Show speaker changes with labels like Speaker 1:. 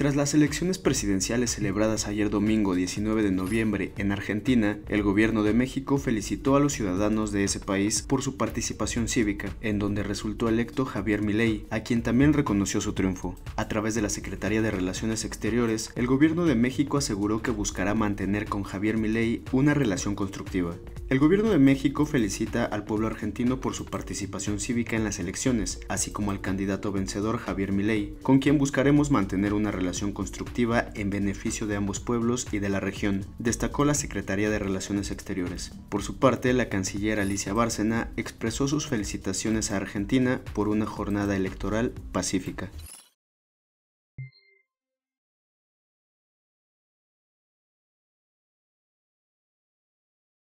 Speaker 1: Tras las elecciones presidenciales celebradas ayer domingo 19 de noviembre en Argentina, el gobierno de México felicitó a los ciudadanos de ese país por su participación cívica, en donde resultó electo Javier Milei, a quien también reconoció su triunfo. A través de la Secretaría de Relaciones Exteriores, el gobierno de México aseguró que buscará mantener con Javier Milei una relación constructiva. El gobierno de México felicita al pueblo argentino por su participación cívica en las elecciones, así como al candidato vencedor Javier Milei, con quien buscaremos mantener una relación constructiva en beneficio de ambos pueblos y de la región, destacó la Secretaría de Relaciones Exteriores. Por su parte, la canciller Alicia Bárcena expresó sus felicitaciones a Argentina por una jornada electoral pacífica.